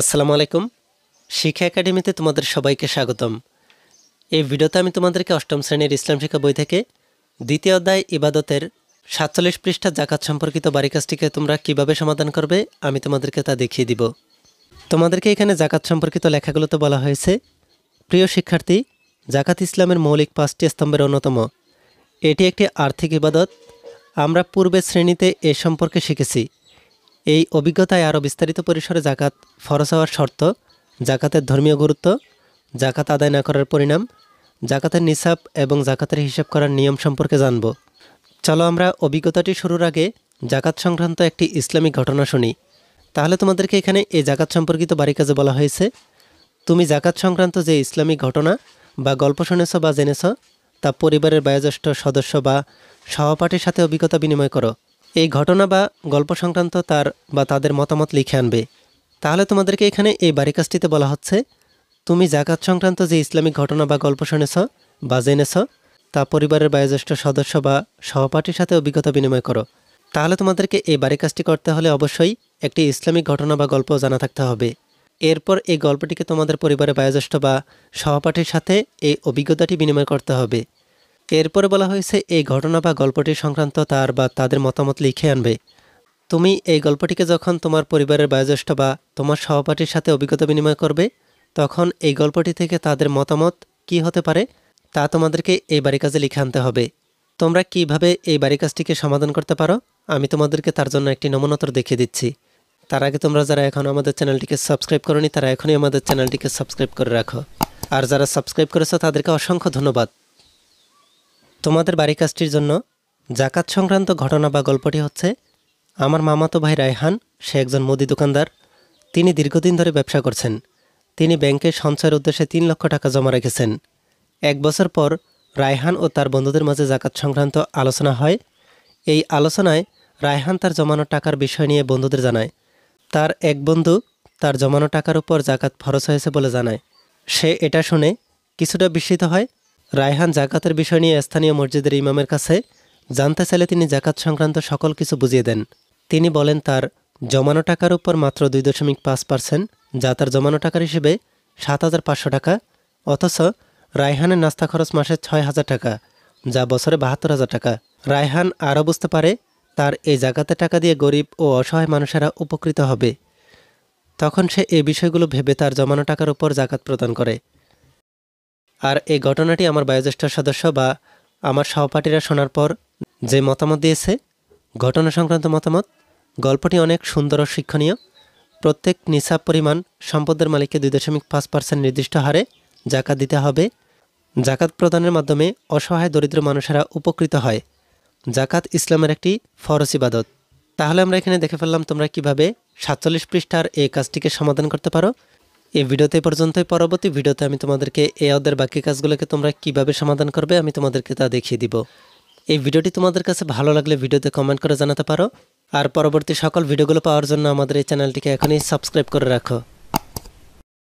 আসসালামু আলাইকুম শিক্ষা একাডেমিতে তোমাদের সবাইকে স্বাগতম এই ভিডিওতে আমি তোমাদেরকে অষ্টম শ্রেণীর ইসলাম শিক্ষা বই থেকে দ্বিতীয় অধ্যায় ইবাদতের সাতচল্লিশ পৃষ্ঠা জাকাত সম্পর্কিত বারিকাজটিকে তোমরা কিভাবে সমাধান করবে আমি তোমাদেরকে তা দেখিয়ে দিব তোমাদেরকে এখানে জাকাত সম্পর্কিত লেখাগুলোতে বলা হয়েছে প্রিয় শিক্ষার্থী জাকাত ইসলামের মৌলিক পাঁচটি স্তম্ভের অন্যতম এটি একটি আর্থিক ইবাদত আমরা পূর্বের শ্রেণীতে এ সম্পর্কে শিখেছি এই অভিজ্ঞতায় আরও বিস্তারিত পরিসরে জাকাত ফরস হওয়ার শর্ত জাকাতের ধর্মীয় গুরুত্ব জাকাত আদায় না করার পরিণাম জাকাতের নিসাব এবং জাকাতের হিসাব করার নিয়ম সম্পর্কে জানব চলো আমরা অভিজ্ঞতাটি শুরুর আগে জাকাত সংক্রান্ত একটি ইসলামিক ঘটনা শুনি তাহলে তোমাদেরকে এখানে এই জাকাত সম্পর্কিত বাড়ি কাজে বলা হয়েছে তুমি জাকাত সংক্রান্ত যে ইসলামিক ঘটনা বা গল্প শুনেছ বা জেনেছ তা পরিবারের বয়োজ্যেষ্ঠ সদস্য বা সহপাঠীর সাথে অভিজ্ঞতা বিনিময় করো এই ঘটনা বা গল্প সংক্রান্ত তার বা তাদের মতামত লিখে আনবে তাহলে তোমাদেরকে এখানে এই বাড়ি বলা হচ্ছে তুমি জাকাত সংক্রান্ত যে ইসলামিক ঘটনা বা গল্প শুনেছ বা জেনেছ তা পরিবারের বায়োজ্যেষ্ঠ সদস্য বা সহপাঠীর সাথে অভিজ্ঞতা বিনিময় করো তাহলে তোমাদেরকে এই বাড়ি কাজটি করতে হলে অবশ্যই একটি ইসলামিক ঘটনা বা গল্প জানা থাকতে হবে এরপর এই গল্পটিকে তোমাদের পরিবারের বায়োজ্যেষ্ঠ বা সহপাঠীর সাথে এই অভিজ্ঞতাটি বিনিময় করতে হবে এরপরে বলা হয়েছে এই ঘটনা বা গল্পটি সংক্রান্ত তার বা তাদের মতামত লিখে আনবে তুমি এই গল্পটিকে যখন তোমার পরিবারের বয়োজ্যেষ্ঠ বা তোমার সহপাঠীর সাথে অভিজ্ঞতা বিনিময় করবে তখন এই গল্পটি থেকে তাদের মতামত কি হতে পারে তা তোমাদেরকে এই বাড়ি কাজে লিখে আনতে হবে তোমরা কিভাবে এই বাড়ি কাজটিকে সমাধান করতে পারো আমি তোমাদেরকে তার জন্য একটি নমুনাতর দেখিয়ে দিচ্ছি তার আগে তোমরা যারা এখন আমাদের চ্যানেলটিকে সাবস্ক্রাইব করনি তারা এখনই আমাদের চ্যানেলটিকে সাবস্ক্রাইব করে রাখো আর যারা সাবস্ক্রাইব করেছো তাদেরকে অসংখ্য ধন্যবাদ তোমাদের বাড়ি কাজটির জন্য জাকাত সংক্রান্ত ঘটনা বা গল্পটি হচ্ছে আমার মামাতো ভাই রায়হান সে একজন মুদি দোকানদার তিনি দীর্ঘদিন ধরে ব্যবসা করছেন তিনি ব্যাংকে সঞ্চয়ের উদ্দেশ্যে তিন লক্ষ টাকা জমা রেখেছেন এক বছর পর রায়হান ও তার বন্ধুদের মাঝে জাকাত সংক্রান্ত আলোচনা হয় এই আলোচনায় রায়হান তার জমানো টাকার বিষয় নিয়ে বন্ধুদের জানায় তার এক বন্ধু তার জমানো টাকার উপর জাকাত ফরজ হয়েছে বলে জানায় সে এটা শুনে কিছুটা বিস্মিত হয় রায়হান জাকাতের বিষয় নিয়ে স্থানীয় মসজিদের ইমামের কাছে জানতে চাইলে তিনি জাকাত সংক্রান্ত সকল কিছু বুঝিয়ে দেন তিনি বলেন তার জমানো টাকার উপর মাত্র দুই দশমিক পাঁচ পার্সেন্ট যা তার জমানো টাকার হিসেবে সাত হাজার পাঁচশো টাকা অথচ রায়হানের নাস্তা খরচ মাসে ছয় হাজার টাকা যা বছরে বাহাত্তর হাজার টাকা রায়হান আরও বুঝতে পারে তার এই জাকাতের টাকা দিয়ে গরিব ও অসহায় মানুষেরা উপকৃত হবে তখন সে এই বিষয়গুলো ভেবে তার জমানো টাকার উপর জাকাত প্রদান করে আর এই ঘটনাটি আমার বায়োজ্যেষ্ঠ সদস্য বা আমার সহপাঠীরা শোনার পর যে মতামত দিয়েছে ঘটনা সংক্রান্ত মতামত গল্পটি অনেক সুন্দর ও শিক্ষণীয় প্রত্যেক নিসাব পরিমাণ সম্পদের মালিককে দুই দশমিক পাঁচ পার্সেন্ট নির্দিষ্ট হারে জাকাত দিতে হবে জাকাত প্রদানের মাধ্যমে অসহায় দরিদ্র মানুষেরা উপকৃত হয় জাকাত ইসলামের একটি ফরসি বাদত তাহলে আমরা এখানে দেখে ফেললাম তোমরা কিভাবে সাতচল্লিশ পৃষ্ঠার এই কাজটিকে সমাধান করতে পারো এই ভিডিওতে পর্যন্তই পরবর্তী ভিডিওতে আমি তোমাদেরকে এই অধ্যায়ের বাকি কাজগুলোকে তোমরা কিভাবে সমাধান করবে আমি তোমাদেরকে তা দেখিয়ে দিব এই ভিডিওটি তোমাদের কাছে ভালো লাগলে ভিডিওতে কমেন্ট করে জানাতে পারো আর পরবর্তী সকল ভিডিওগুলো পাওয়ার জন্য আমাদের এই চ্যানেলটিকে এখনই সাবস্ক্রাইব করে রাখো